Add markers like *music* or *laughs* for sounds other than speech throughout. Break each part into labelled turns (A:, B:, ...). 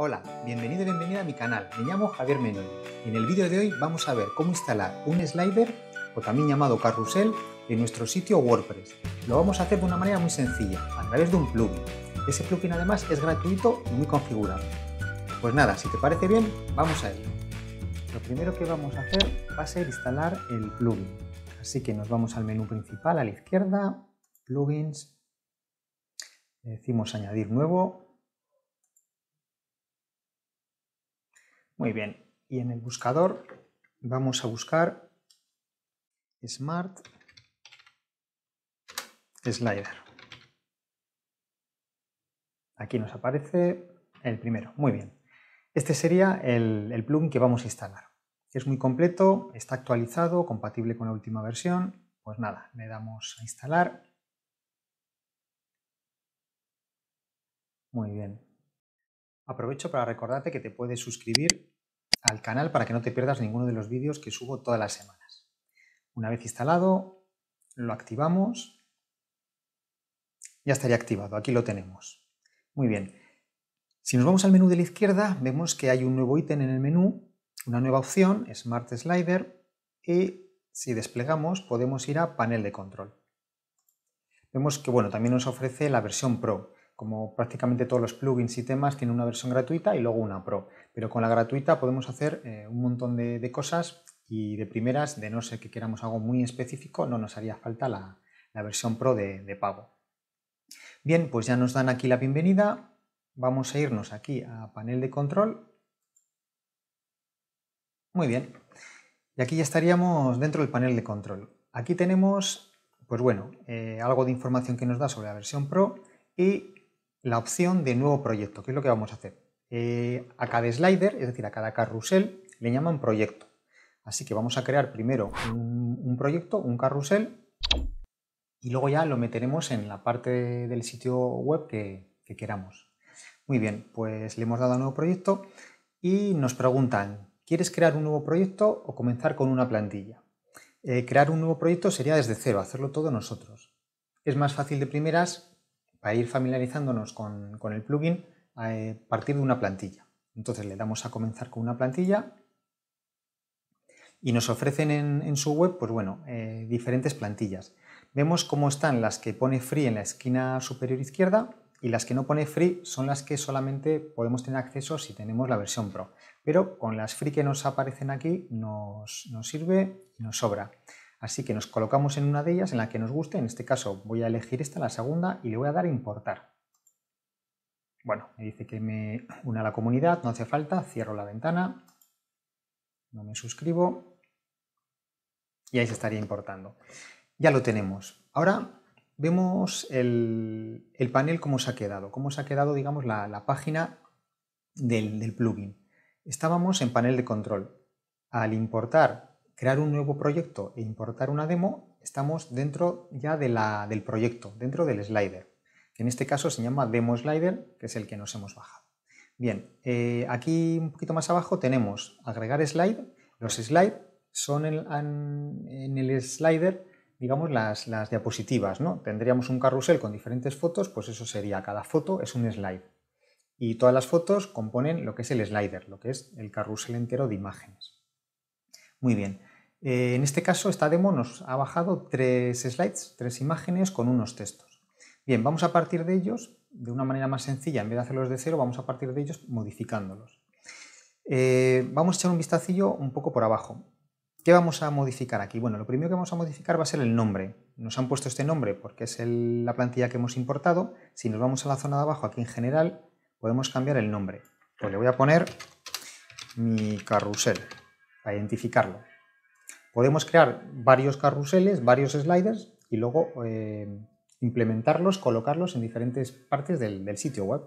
A: Hola, bienvenido y bienvenida a mi canal. Me llamo Javier Menón y en el vídeo de hoy vamos a ver cómo instalar un slider o también llamado carrusel en nuestro sitio WordPress. Lo vamos a hacer de una manera muy sencilla, a través de un plugin. Ese plugin además es gratuito y muy configurable. Pues nada, si te parece bien, vamos a ello. Lo primero que vamos a hacer va a ser instalar el plugin. Así que nos vamos al menú principal a la izquierda, plugins, decimos añadir nuevo Muy bien, y en el buscador vamos a buscar Smart Slider. Aquí nos aparece el primero. Muy bien. Este sería el, el plugin que vamos a instalar. Es muy completo, está actualizado, compatible con la última versión. Pues nada, le damos a instalar. Muy bien, Aprovecho para recordarte que te puedes suscribir al canal para que no te pierdas ninguno de los vídeos que subo todas las semanas. Una vez instalado, lo activamos. Ya estaría activado, aquí lo tenemos. Muy bien. Si nos vamos al menú de la izquierda, vemos que hay un nuevo ítem en el menú, una nueva opción, Smart Slider, y si desplegamos podemos ir a panel de control. Vemos que bueno, también nos ofrece la versión Pro como prácticamente todos los plugins y temas, tiene una versión gratuita y luego una pro. Pero con la gratuita podemos hacer eh, un montón de, cosas y de primeras, de no ser que queramos algo muy específico, no nos haría falta la, versión pro de, pago. Bien, pues ya nos dan aquí la bienvenida. Vamos a irnos aquí a panel de control. Muy bien. Y aquí ya estaríamos dentro del panel de control. Aquí tenemos, pues bueno, eh, algo de información que nos da sobre la versión Pro y la opción de nuevo proyecto, que es lo que vamos a hacer. Eh, a cada slider, es decir, a cada carrusel, le llaman proyecto. Así que vamos a crear primero un, proyecto, un carrusel, y luego ya lo meteremos en la parte del sitio web que, queramos. Muy bien, pues le hemos dado a nuevo proyecto y nos preguntan, ¿quieres crear un nuevo proyecto o comenzar con una plantilla? Eh, crear un nuevo proyecto sería desde cero, hacerlo todo nosotros. Es más fácil de primeras para ir familiarizándonos con, el plugin a eh, partir de una plantilla. Entonces le damos a comenzar con una plantilla y nos ofrecen en, su web pues bueno, eh, diferentes plantillas. Vemos cómo están las que pone free en la esquina superior izquierda y las que no pone free son las que solamente podemos tener acceso si tenemos la versión pro. Pero con las free que nos aparecen aquí nos sirve y nos sobra. Así que nos colocamos en una de ellas, en la que nos guste. En este caso voy a elegir esta, la segunda, y le voy a dar a importar. Bueno, me dice que me una a la comunidad, no hace falta, cierro la ventana, no me suscribo y ahí se estaría importando. Ya lo tenemos. Ahora vemos el, panel cómo se ha quedado, cómo se ha quedado, digamos, la, página del plugin. Estábamos en panel de control. Al importar crear un nuevo proyecto e importar una demo, estamos dentro ya de del proyecto, dentro del slider, que en este caso se llama demo slider, que es el que nos hemos bajado. Bien, eh, aquí un poquito más abajo tenemos agregar slide. Los slides son en, el slider, digamos, las, las diapositivas, ¿no? Tendríamos un carrusel con diferentes fotos, pues eso sería, cada foto es un slide. Y todas las fotos componen lo que es el slider, lo que es el carrusel entero de imágenes. Muy bien, eh, en este caso, esta demo nos ha bajado tres slides, tres imágenes con unos textos. Bien, vamos a partir de ellos, de una manera más sencilla, en vez de hacerlos de cero, vamos a partir de ellos modificándolos. Eh, vamos a echar un vistacillo un poco por abajo. ¿Qué vamos a modificar aquí? Bueno, lo primero que vamos a modificar va a ser el nombre. Nos han puesto este nombre porque es la plantilla que hemos importado. Si nos vamos a la zona de abajo, aquí en general, podemos cambiar el nombre. Pues le voy a poner mi carrusel para identificarlo. Podemos crear varios carruseles, varios sliders y luego eh, implementarlos, colocarlos en diferentes partes del, del sitio web.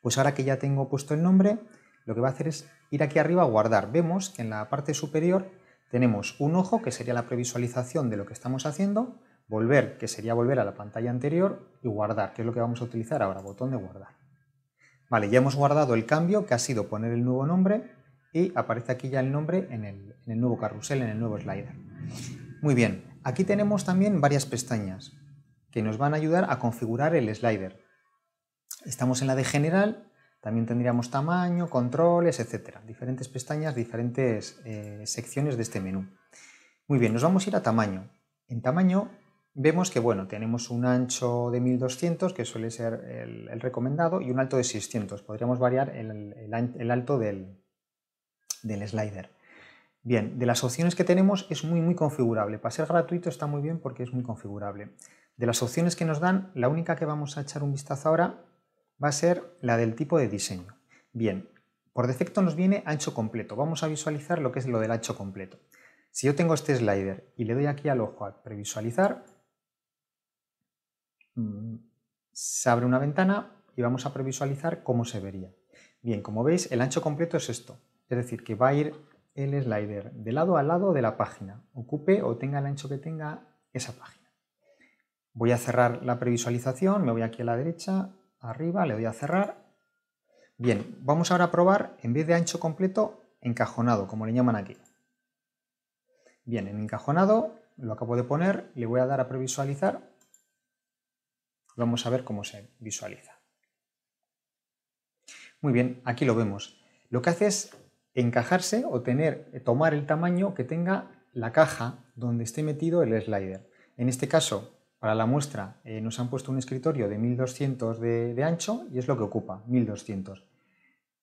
A: Pues ahora que ya tengo puesto el nombre, lo que va a hacer es ir aquí arriba a guardar. Vemos que en la parte superior tenemos un ojo, que sería la previsualización de lo que estamos haciendo, volver, que sería volver a la pantalla anterior, y guardar, que es lo que vamos a utilizar ahora, botón de guardar. Vale, ya hemos guardado el cambio, que ha sido poner el nuevo nombre, y aparece aquí ya el nombre en el, nuevo carrusel, en el nuevo slider. Muy bien, aquí tenemos también varias pestañas que nos van a ayudar a configurar el slider. Estamos en la de general, también tendríamos tamaño, controles, etcétera. Diferentes pestañas, diferentes eh, secciones de este menú. Muy bien, nos vamos a ir a tamaño. En tamaño vemos que bueno, tenemos un ancho de 1200, que suele ser el, recomendado, y un alto de 600. Podríamos variar el alto del, del slider. Bien, de las opciones que tenemos es muy muy configurable. Para ser gratuito está muy bien porque es muy configurable. De las opciones que nos dan, la única que vamos a echar un vistazo ahora va a ser la del tipo de diseño. Bien, por defecto nos viene ancho completo. Vamos a visualizar lo que es lo del ancho completo. Si yo tengo este slider y le doy aquí al ojo a previsualizar, mm, se abre una ventana y vamos a previsualizar cómo se vería. Bien, como veis, el ancho completo es esto. Es decir, que va a ir el slider de lado a lado de la página, ocupe o tenga el ancho que tenga esa página. Voy a cerrar la previsualización, me voy aquí a la derecha, arriba, le doy a cerrar. Bien, vamos ahora a probar, en vez de ancho completo, encajonado, como le llaman aquí. Bien, en encajonado lo acabo de poner, le voy a dar a previsualizar. Vamos a ver cómo se visualiza. Muy bien, aquí lo vemos. Lo que hace es encajarse o tener, eh, tomar el tamaño que tenga la caja donde esté metido el slider. En este caso, para la muestra eh, nos han puesto un escritorio de 1200 de, ancho y es lo que ocupa, 1200.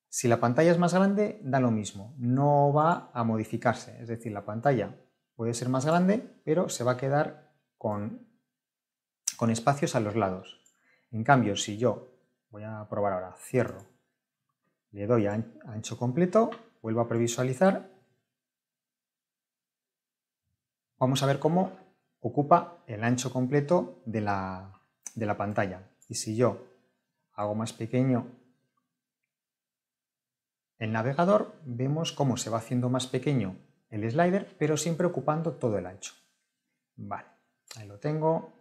A: Si la pantalla es más grande, da lo mismo, no va a modificarse. Es decir, la pantalla puede ser más grande, pero se va a quedar con, con espacios a los lados. En cambio, si yo, voy a probar ahora, cierro, le doy a ancho completo, Vuelvo a previsualizar. Vamos a ver cómo ocupa el ancho completo de la, pantalla. Y si yo hago más pequeño el navegador, vemos cómo se va haciendo más pequeño el slider, pero siempre ocupando todo el ancho. Vale, ahí lo tengo.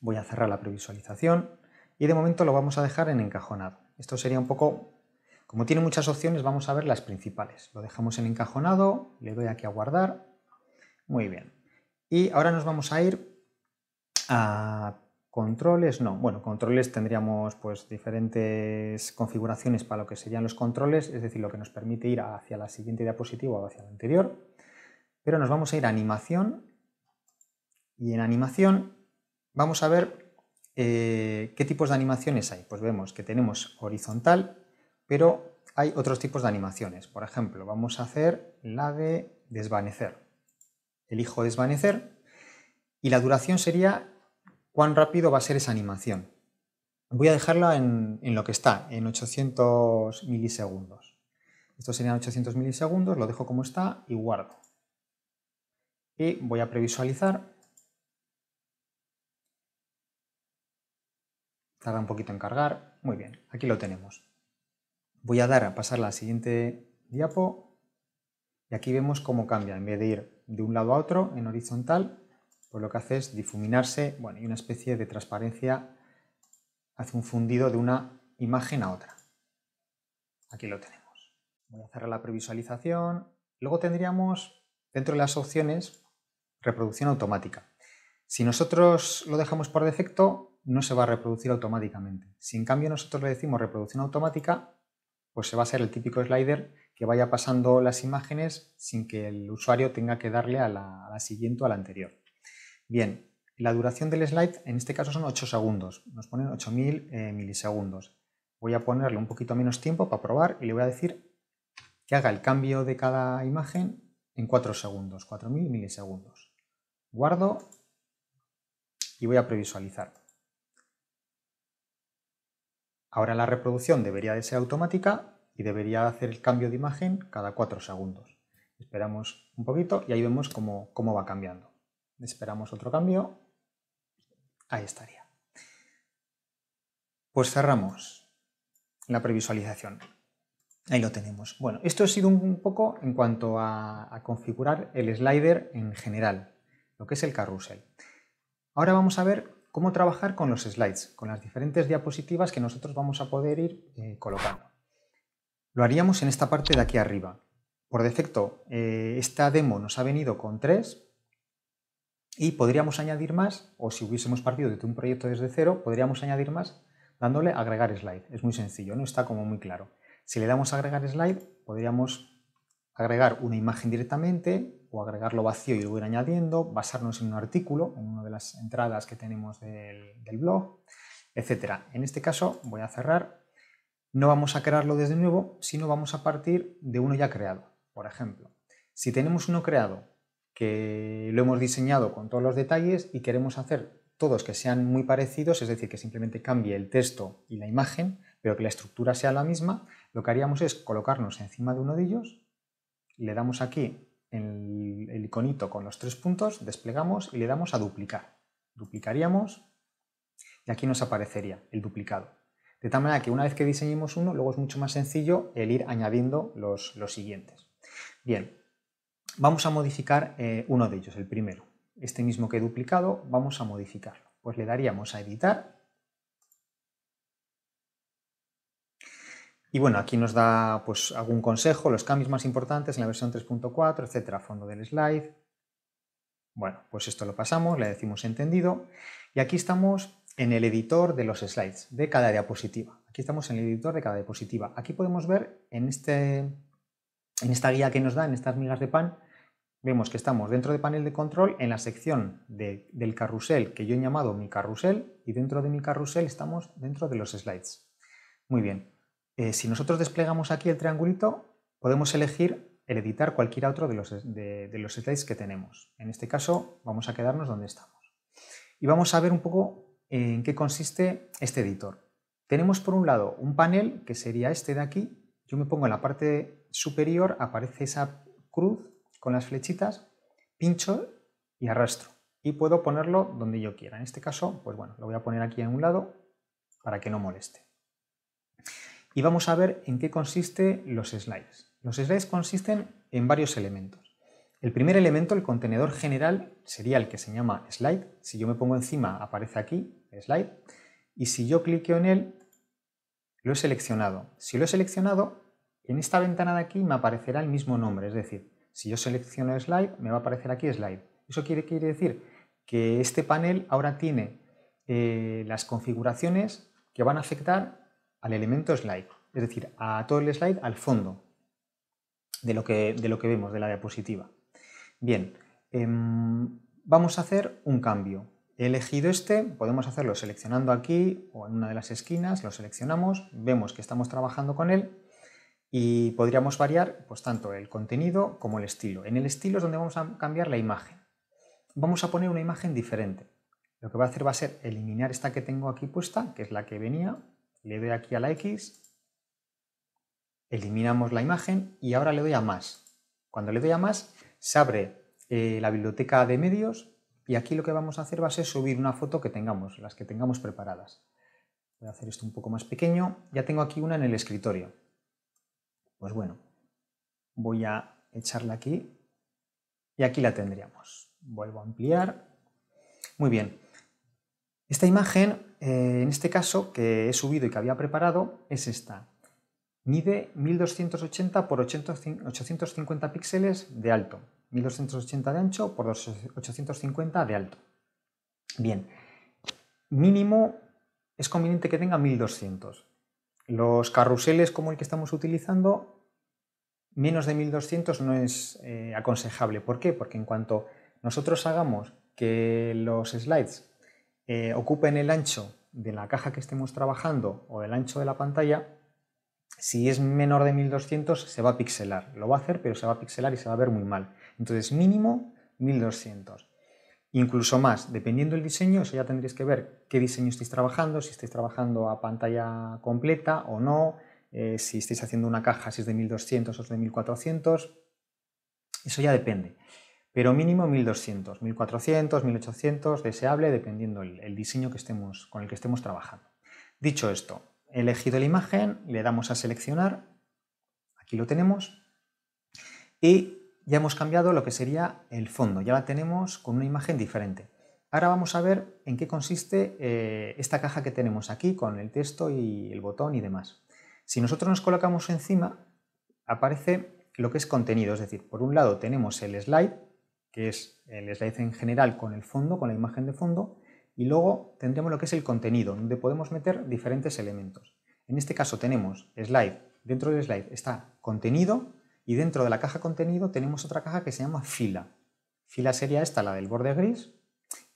A: Voy a cerrar la previsualización y de momento lo vamos a dejar en encajonado. Esto sería un poco como tiene muchas opciones, vamos a ver las principales. Lo dejamos en encajonado, le doy aquí a guardar. Muy bien. Y ahora nos vamos a ir a controles, no. Bueno, controles tendríamos pues diferentes configuraciones para lo que serían los controles, es decir, lo que nos permite ir hacia la siguiente diapositiva o hacia la anterior. Pero nos vamos a ir a animación y en animación vamos a ver eh, qué tipos de animaciones hay. Pues vemos que tenemos horizontal, pero hay otros tipos de animaciones. Por ejemplo, vamos a hacer la de desvanecer. Elijo desvanecer y la duración sería cuán rápido va a ser esa animación. Voy a dejarla en, lo que está, en 800 milisegundos. Esto sería 800 milisegundos, lo dejo como está y guardo. Y voy a previsualizar. Tarda un poquito en cargar. Muy bien, aquí lo tenemos. Voy a dar a pasar la siguiente diapo y aquí vemos cómo cambia. En vez de ir de un lado a otro en horizontal, pues lo que hace es difuminarse bueno, y una especie de transparencia hace un fundido de una imagen a otra. Aquí lo tenemos. Voy a cerrar la previsualización. Luego tendríamos dentro de las opciones reproducción automática. Si nosotros lo dejamos por defecto, no se va a reproducir automáticamente. Si en cambio nosotros le decimos reproducción automática, pues se va a ser el típico slider que vaya pasando las imágenes sin que el usuario tenga que darle a la, siguiente o a la anterior. Bien, la duración del slide en este caso son 8 segundos, nos ponen 8000 eh, milisegundos. Voy a ponerle un poquito menos tiempo para probar y le voy a decir que haga el cambio de cada imagen en 4 segundos, 4000 milisegundos. Guardo y voy a previsualizar. Ahora la reproducción debería de ser automática y debería hacer el cambio de imagen cada cuatro segundos. Esperamos un poquito y ahí vemos cómo, cómo va cambiando. Esperamos otro cambio. Ahí estaría. Pues cerramos la previsualización. Ahí lo tenemos. Bueno, esto ha sido un poco en cuanto a, a configurar el slider en general, lo que es el carrusel. Ahora vamos a ver cómo trabajar con los slides, con las diferentes diapositivas que nosotros vamos a poder ir eh, colocando. Lo haríamos en esta parte de aquí arriba. Por defecto, eh, esta demo nos ha venido con tres y podríamos añadir más, o si hubiésemos partido de un proyecto desde cero, podríamos añadir más dándole agregar slide. Es muy sencillo, no está como muy claro. Si le damos a agregar slide, podríamos agregar una imagen directamente o agregarlo vacío y lo ir añadiendo, basarnos en un artículo, en una de las entradas que tenemos del, del blog, etc. En este caso voy a cerrar. No vamos a crearlo desde nuevo, sino vamos a partir de uno ya creado. Por ejemplo, si tenemos uno creado que lo hemos diseñado con todos los detalles y queremos hacer todos que sean muy parecidos, es decir, que simplemente cambie el texto y la imagen, pero que la estructura sea la misma, lo que haríamos es colocarnos encima de uno de ellos, le damos aquí en el iconito con los tres puntos, desplegamos y le damos a duplicar. Duplicaríamos y aquí nos aparecería el duplicado. De tal manera que una vez que diseñemos uno, luego es mucho más sencillo el ir añadiendo los, los siguientes. Bien, vamos a modificar eh, uno de ellos, el primero. Este mismo que he duplicado, vamos a modificarlo. Pues le daríamos a editar Y bueno, aquí nos da pues, algún consejo, los cambios más importantes en la versión 3.4, etcétera, fondo del slide. Bueno, pues esto lo pasamos, le decimos entendido. Y aquí estamos en el editor de los slides, de cada diapositiva. Aquí estamos en el editor de cada diapositiva. Aquí podemos ver en, este, en esta guía que nos da, en estas migas de pan, vemos que estamos dentro de panel de control en la sección del carrusel que yo he llamado mi carrusel y dentro de mi carrusel estamos dentro de los slides. Muy bien. Eh, si nosotros desplegamos aquí el triangulito, podemos elegir el editar cualquier otro de los, los slides que tenemos. En este caso, vamos a quedarnos donde estamos. Y vamos a ver un poco en qué consiste este editor. Tenemos por un lado un panel, que sería este de aquí. Yo me pongo en la parte superior, aparece esa cruz con las flechitas, pincho y arrastro. Y puedo ponerlo donde yo quiera. En este caso, pues bueno, lo voy a poner aquí en un lado para que no moleste. Y vamos a ver en qué consiste los slides. Los slides consisten en varios elementos. El primer elemento, el contenedor general, sería el que se llama slide. Si yo me pongo encima, aparece aquí, slide. Y si yo cliqueo en él, lo he seleccionado. Si lo he seleccionado, en esta ventana de aquí me aparecerá el mismo nombre. Es decir, si yo selecciono slide, me va a aparecer aquí slide. Eso quiere, quiere decir que este panel ahora tiene eh, las configuraciones que van a afectar al elemento slide, es decir, a todo el slide al fondo de lo que, de lo que vemos, de la diapositiva. Bien, em, vamos a hacer un cambio. He elegido este, podemos hacerlo seleccionando aquí o en una de las esquinas, lo seleccionamos, vemos que estamos trabajando con él y podríamos variar pues, tanto el contenido como el estilo. En el estilo es donde vamos a cambiar la imagen. Vamos a poner una imagen diferente. Lo que va a hacer va a ser eliminar esta que tengo aquí puesta, que es la que venía, le doy aquí a la X, eliminamos la imagen y ahora le doy a más. Cuando le doy a más, se abre eh, la biblioteca de medios y aquí lo que vamos a hacer va a ser subir una foto que tengamos, las que tengamos preparadas. Voy a hacer esto un poco más pequeño. Ya tengo aquí una en el escritorio. Pues bueno, voy a echarla aquí y aquí la tendríamos. Vuelvo a ampliar. Muy bien. Esta imagen eh, en este caso, que he subido y que había preparado, es esta. Mide 1280 por 850 píxeles de alto, 1280 de ancho por 850 de alto. Bien, mínimo es conveniente que tenga 1200. Los carruseles como el que estamos utilizando, menos de 1200 no es eh, aconsejable. ¿Por qué? Porque en cuanto nosotros hagamos que los slides eh, ocupen el ancho de la caja que estemos trabajando o el ancho de la pantalla, si es menor de 1200 se va a pixelar. Lo va a hacer, pero se va a pixelar y se va a ver muy mal. Entonces, mínimo 1200. Incluso más, dependiendo del diseño, eso ya tendréis que ver qué diseño estáis trabajando, si estáis trabajando a pantalla completa o no, eh, si estáis haciendo una caja, si es de 1200 o es de 1400. Eso ya depende pero mínimo 1200, 1400, 1800, deseable dependiendo el, diseño que estemos, con el que estemos trabajando. Dicho esto, he elegido la imagen, le damos a seleccionar, aquí lo tenemos, y ya hemos cambiado lo que sería el fondo, ya la tenemos con una imagen diferente. Ahora vamos a ver en qué consiste eh, esta caja que tenemos aquí con el texto y el botón y demás. Si nosotros nos colocamos encima, aparece lo que es contenido, es decir, por un lado tenemos el slide, que es el slide en general con el fondo, con la imagen de fondo, y luego tendremos lo que es el contenido, donde podemos meter diferentes elementos. En este caso tenemos slide, dentro del slide está contenido, y dentro de la caja contenido tenemos otra caja que se llama fila. Fila sería esta, la del borde gris,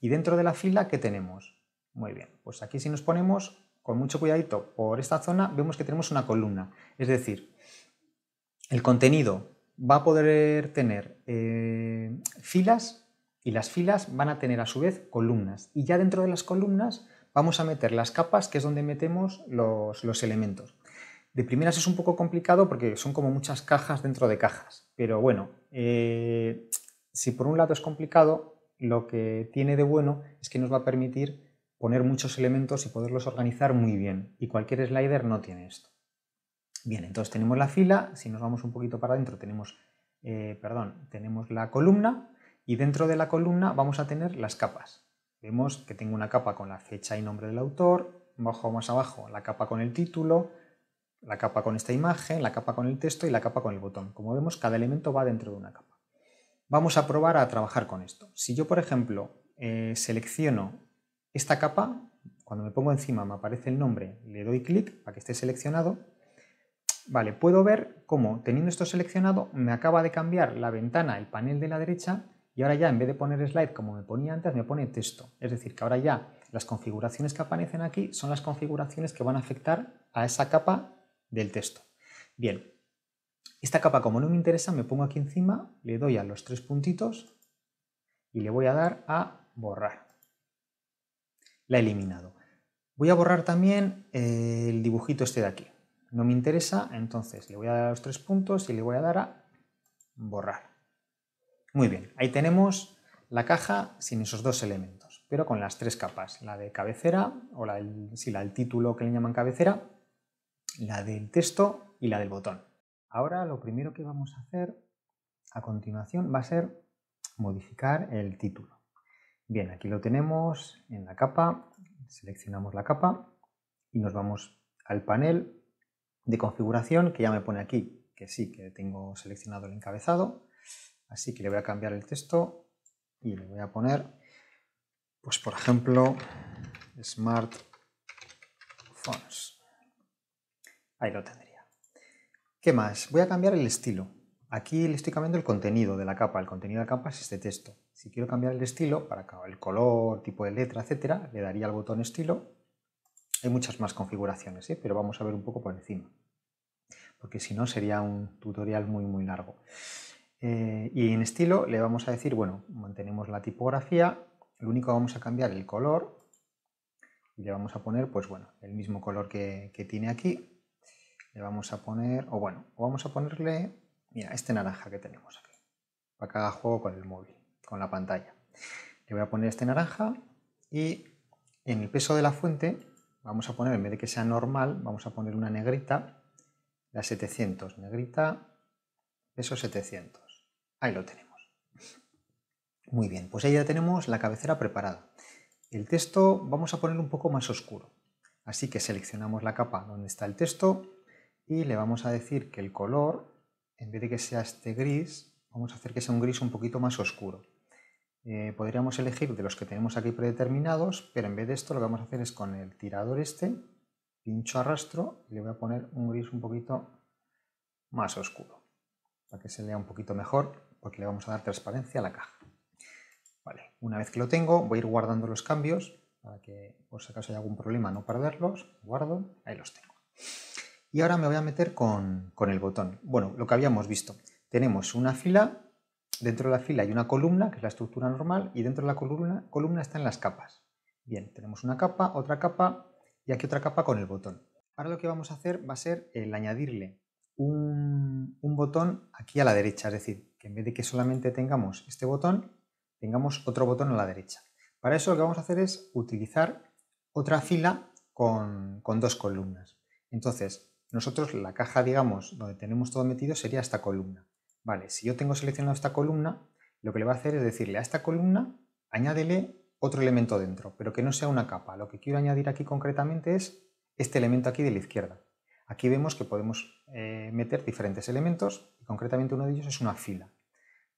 A: y dentro de la fila, ¿qué tenemos? Muy bien, pues aquí si nos ponemos con mucho cuidadito por esta zona, vemos que tenemos una columna, es decir, el contenido va a poder tener eh, filas y las filas van a tener a su vez columnas. Y ya dentro de las columnas vamos a meter las capas, que es donde metemos los, elementos. De primeras es un poco complicado porque son como muchas cajas dentro de cajas. Pero bueno, eh, si por un lado es complicado, lo que tiene de bueno es que nos va a permitir poner muchos elementos y poderlos organizar muy bien. Y cualquier slider no tiene esto. Bien, entonces tenemos la fila, si nos vamos un poquito para adentro tenemos, eh, perdón, tenemos la columna y dentro de la columna vamos a tener las capas. Vemos que tengo una capa con la fecha y nombre del autor, bajo más abajo la capa con el título, la capa con esta imagen, la capa con el texto y la capa con el botón. Como vemos, cada elemento va dentro de una capa. Vamos a probar a trabajar con esto. Si yo, por ejemplo, eh, selecciono esta capa, cuando me pongo encima me aparece el nombre, le doy clic para que esté seleccionado, Vale, puedo ver cómo teniendo esto seleccionado me acaba de cambiar la ventana, el panel de la derecha y ahora ya en vez de poner slide como me ponía antes me pone texto. Es decir, que ahora ya las configuraciones que aparecen aquí son las configuraciones que van a afectar a esa capa del texto. Bien, esta capa como no me interesa me pongo aquí encima, le doy a los tres puntitos y le voy a dar a borrar. La he eliminado. Voy a borrar también eh, el dibujito este de aquí no me interesa, entonces le voy a dar los tres puntos y le voy a dar a borrar. Muy bien, ahí tenemos la caja sin esos dos elementos, pero con las tres capas, la de cabecera, o la la del título que le llaman cabecera, la del texto y la del botón. Ahora lo primero que vamos a hacer a continuación va a ser modificar el título. Bien, aquí lo tenemos en la capa, seleccionamos la capa y nos vamos al panel de configuración que ya me pone aquí que sí, que tengo seleccionado el encabezado. Así que le voy a cambiar el texto y le voy a poner, pues por ejemplo, Smart Fonts. Ahí lo tendría. ¿Qué más? Voy a cambiar el estilo. Aquí le estoy cambiando el contenido de la capa. El contenido de la capa es este texto. Si quiero cambiar el estilo, para el color, tipo de letra, etcétera, le daría al botón estilo hay muchas más configuraciones, ¿eh? pero vamos a ver un poco por encima, porque si no sería un tutorial muy muy largo. Eh, y en estilo le vamos a decir, bueno, mantenemos la tipografía, lo único que vamos a cambiar el color, y le vamos a poner, pues bueno, el mismo color que, tiene aquí, le vamos a poner, o bueno, vamos a ponerle, mira, este naranja que tenemos aquí, para cada juego con el móvil, con la pantalla. Le voy a poner este naranja y en el peso de la fuente vamos a poner, en vez de que sea normal, vamos a poner una negrita, la 700, negrita, esos 700. Ahí lo tenemos. Muy bien, pues ahí ya tenemos la cabecera preparada. El texto vamos a poner un poco más oscuro, así que seleccionamos la capa donde está el texto y le vamos a decir que el color, en vez de que sea este gris, vamos a hacer que sea un gris un poquito más oscuro. Eh, podríamos elegir de los que tenemos aquí predeterminados, pero en vez de esto lo que vamos a hacer es con el tirador este, pincho arrastro y le voy a poner un gris un poquito más oscuro, para que se lea un poquito mejor, porque le vamos a dar transparencia a la caja. Vale, una vez que lo tengo, voy a ir guardando los cambios, para que por si acaso hay algún problema no perderlos, guardo, ahí los tengo. Y ahora me voy a meter con, con el botón. Bueno, lo que habíamos visto, tenemos una fila dentro de la fila hay una columna, que es la estructura normal, y dentro de la columna, están las capas. Bien, tenemos una capa, otra capa y aquí otra capa con el botón. Ahora lo que vamos a hacer va a ser el añadirle un, botón aquí a la derecha, es decir, que en vez de que solamente tengamos este botón, tengamos otro botón a la derecha. Para eso lo que vamos a hacer es utilizar otra fila con dos columnas. Entonces, nosotros la caja, digamos, donde tenemos todo metido sería esta columna. Vale, si yo tengo seleccionado esta columna, lo que le voy a hacer es decirle a esta columna, añádele otro elemento dentro, pero que no sea una capa. Lo que quiero añadir aquí concretamente es este elemento aquí de la izquierda. Aquí vemos que podemos eh, meter diferentes elementos y concretamente uno de ellos es una fila.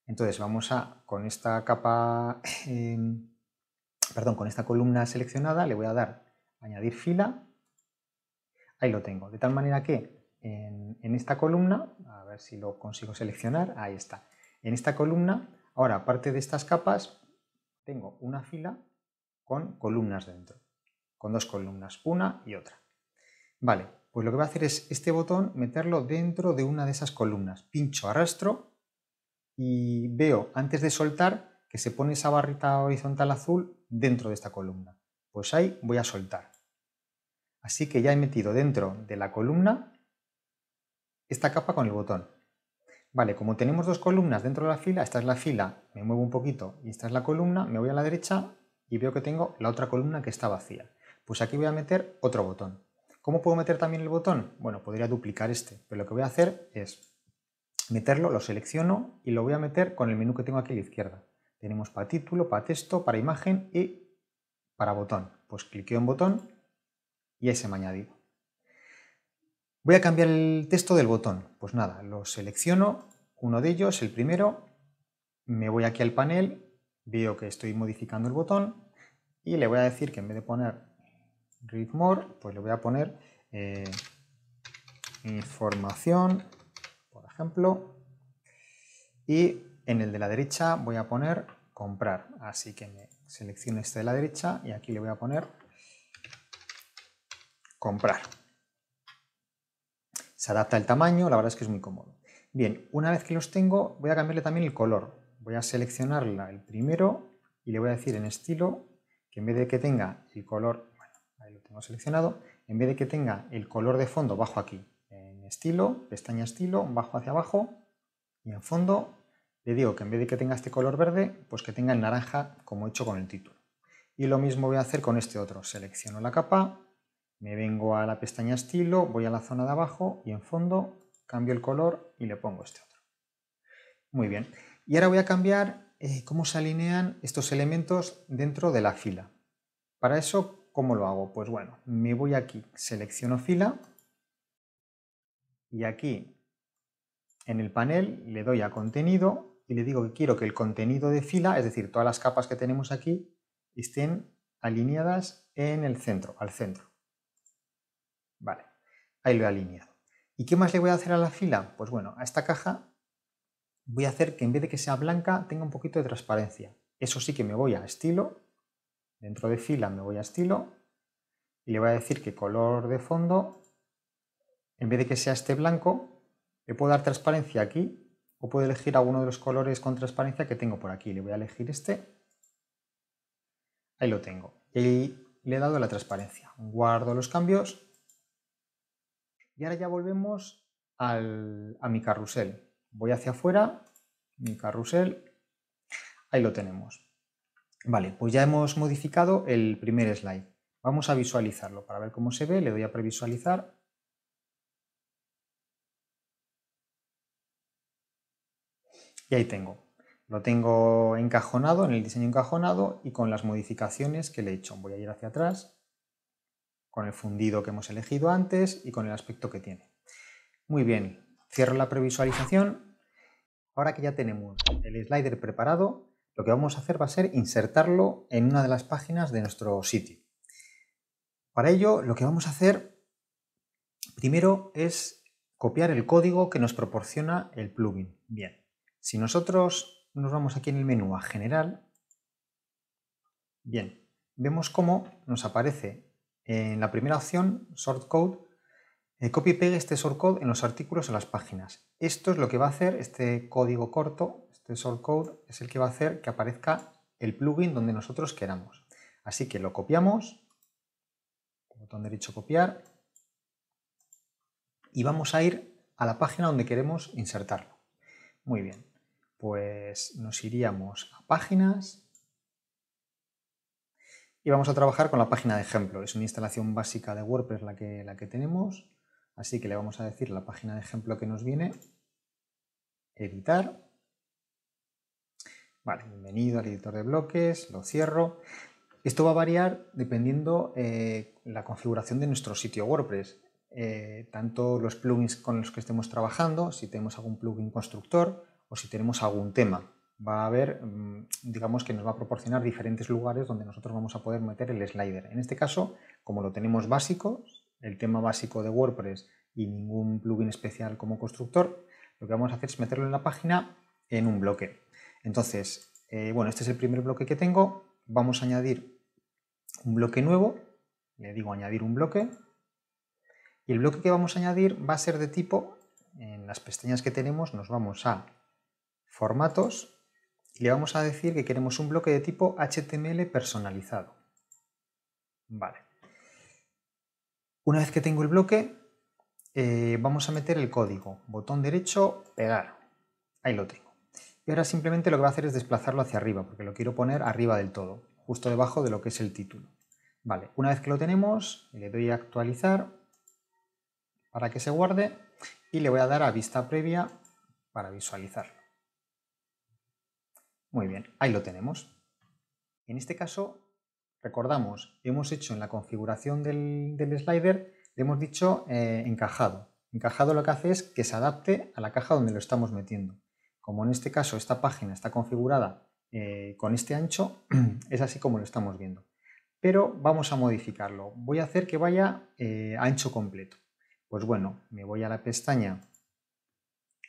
A: Entonces vamos a, con esta capa, *laughs* em, perdón, con esta columna seleccionada, le voy a dar añadir fila. Ahí lo tengo. De tal manera que en, esta columna, a ver si lo consigo seleccionar, ahí está. En esta columna, ahora aparte de estas capas, tengo una fila con columnas dentro, con dos columnas, una y otra. Vale, pues lo que voy a hacer es este botón meterlo dentro de una de esas columnas. Pincho, arrastro y veo antes de soltar que se pone esa barrita horizontal azul dentro de esta columna. Pues ahí voy a soltar. Así que ya he metido dentro de la columna esta capa con el botón. Vale, como tenemos dos columnas dentro de la fila, esta es la fila, me muevo un poquito y esta es la columna, me voy a la derecha y veo que tengo la otra columna que está vacía. Pues aquí voy a meter otro botón. ¿Cómo puedo meter también el botón? Bueno, podría duplicar este, pero lo que voy a hacer es meterlo, lo selecciono y lo voy a meter con el menú que tengo aquí a la izquierda. Tenemos para título, para texto, para imagen y para botón. Pues cliqueo en botón y ese me ha añadido. Voy a cambiar el texto del botón. Pues nada, lo selecciono, uno de ellos, el primero, me voy aquí al panel, veo que estoy modificando el botón y le voy a decir que en vez de poner Read More, pues le voy a poner eh, información, por ejemplo, y en el de la derecha voy a poner comprar. Así que me selecciono este de la derecha y aquí le voy a poner comprar. Se adapta el tamaño, la verdad es que es muy cómodo. Bien, una vez que los tengo, voy a cambiarle también el color. Voy a seleccionar el primero y le voy a decir en estilo que en vez de que tenga el color, bueno, ahí lo tengo seleccionado, en vez de que tenga el color de fondo, bajo aquí. En estilo, pestaña estilo, bajo hacia abajo y en fondo le digo que en vez de que tenga este color verde, pues que tenga el naranja como he hecho con el título. Y lo mismo voy a hacer con este otro. Selecciono la capa, me vengo a la pestaña estilo, voy a la zona de abajo y en fondo cambio el color y le pongo este otro. Muy bien. Y ahora voy a cambiar eh, cómo se alinean estos elementos dentro de la fila. Para eso, ¿cómo lo hago? Pues bueno, me voy aquí, selecciono fila y aquí en el panel le doy a contenido y le digo que quiero que el contenido de fila, es decir, todas las capas que tenemos aquí, estén alineadas en el centro, al centro. Vale, ahí lo he alineado. ¿Y qué más le voy a hacer a la fila? Pues bueno, a esta caja voy a hacer que en vez de que sea blanca tenga un poquito de transparencia. Eso sí que me voy a estilo, dentro de fila me voy a estilo y le voy a decir que color de fondo, en vez de que sea este blanco, le puedo dar transparencia aquí o puedo elegir alguno de los colores con transparencia que tengo por aquí. Le voy a elegir este. Ahí lo tengo. Y le he dado la transparencia. Guardo los cambios y ahora ya volvemos a mi carrusel. Voy hacia afuera, mi carrusel, ahí lo tenemos. Vale, pues ya hemos modificado el primer slide. Vamos a visualizarlo para ver cómo se ve. Le doy a previsualizar. Y ahí tengo. Lo tengo encajonado, en el diseño encajonado y con las modificaciones que le he hecho. Voy a ir hacia atrás con el fundido que hemos elegido antes y con el aspecto que tiene. Muy bien, cierro la previsualización. Ahora que ya tenemos el slider preparado, lo que vamos a hacer va a ser insertarlo en una de las páginas de nuestro sitio. Para ello, lo que vamos a hacer primero es copiar el código que nos proporciona el plugin. Bien, si nosotros nos vamos aquí en el menú a General, bien, vemos cómo nos aparece en la primera opción, code, eh, copie y pega este code en los artículos o las páginas. Esto es lo que va a hacer este código corto, este code, es el que va a hacer que aparezca el plugin donde nosotros queramos. Así que lo copiamos, botón derecho copiar, y vamos a ir a la página donde queremos insertarlo. Muy bien, pues nos iríamos a páginas, y vamos a trabajar con la página de ejemplo. Es una instalación básica de WordPress la que, la que tenemos. Así que le vamos a decir la página de ejemplo que nos viene. Editar. Vale, bienvenido al editor de bloques, lo cierro. Esto va a variar dependiendo eh, la configuración de nuestro sitio WordPress. Eh, tanto los plugins con los que estemos trabajando, si tenemos algún plugin constructor o si tenemos algún tema va a haber, mm, digamos que nos va a proporcionar diferentes lugares donde nosotros vamos a poder meter el slider. En este caso, como lo tenemos básico, el tema básico de WordPress y ningún plugin especial como constructor, lo que vamos a hacer es meterlo en la página en un bloque. Entonces, eh, bueno, este es el primer bloque que tengo. Vamos a añadir un bloque nuevo. Le digo añadir un bloque. Y el bloque que vamos a añadir va a ser de tipo, en las pestañas que tenemos nos vamos a formatos y le vamos a decir que queremos un bloque de tipo HTML personalizado. Vale. Una vez que tengo el bloque, eh, vamos a meter el código. Botón derecho, pegar. Ahí lo tengo. Y ahora simplemente lo que va a hacer es desplazarlo hacia arriba, porque lo quiero poner arriba del todo, justo debajo de lo que es el título. Vale, una vez que lo tenemos, le doy a actualizar para que se guarde y le voy a dar a vista previa para visualizarlo. Muy bien, ahí lo tenemos. En este caso, recordamos, hemos hecho en la configuración del, slider, le hemos dicho eh, encajado. Encajado lo que hace es que se adapte a la caja donde lo estamos metiendo. Como en este caso esta página está configurada eh, con este ancho, *clears throat* es así como lo estamos viendo. Pero vamos a modificarlo. Voy a hacer que vaya eh, a ancho completo. Pues bueno, me voy a la pestaña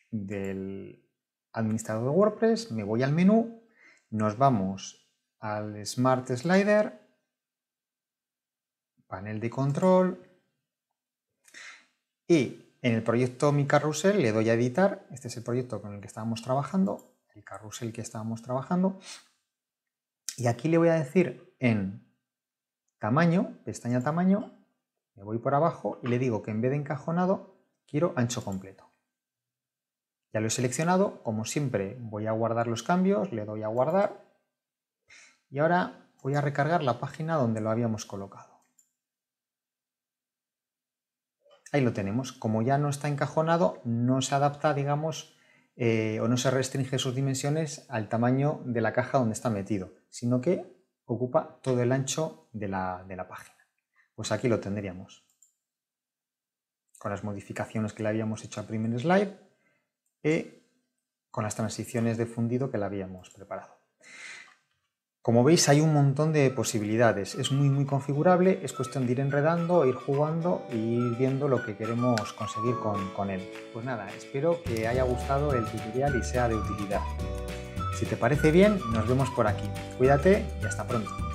A: del administrador de WordPress, me voy al menú, nos vamos al Smart Slider, panel de control y en el proyecto Mi Carrusel le doy a editar, este es el proyecto con el que estábamos trabajando, el carrusel que estábamos trabajando y aquí le voy a decir en tamaño, pestaña tamaño, me voy por abajo y le digo que en vez de encajonado quiero ancho completo. Ya lo he seleccionado, como siempre voy a guardar los cambios, le doy a guardar y ahora voy a recargar la página donde lo habíamos colocado. Ahí lo tenemos, como ya no está encajonado, no se adapta, digamos, eh, o no se restringe sus dimensiones al tamaño de la caja donde está metido, sino que ocupa todo el ancho de la, de la página. Pues aquí lo tendríamos. Con las modificaciones que le habíamos hecho al primer slide, y con las transiciones de fundido que la habíamos preparado. Como veis hay un montón de posibilidades, es muy muy configurable, es cuestión de ir enredando, ir jugando e ir viendo lo que queremos conseguir con, con él. Pues nada, espero que haya gustado el tutorial y sea de utilidad. Si te parece bien, nos vemos por aquí. Cuídate y hasta pronto.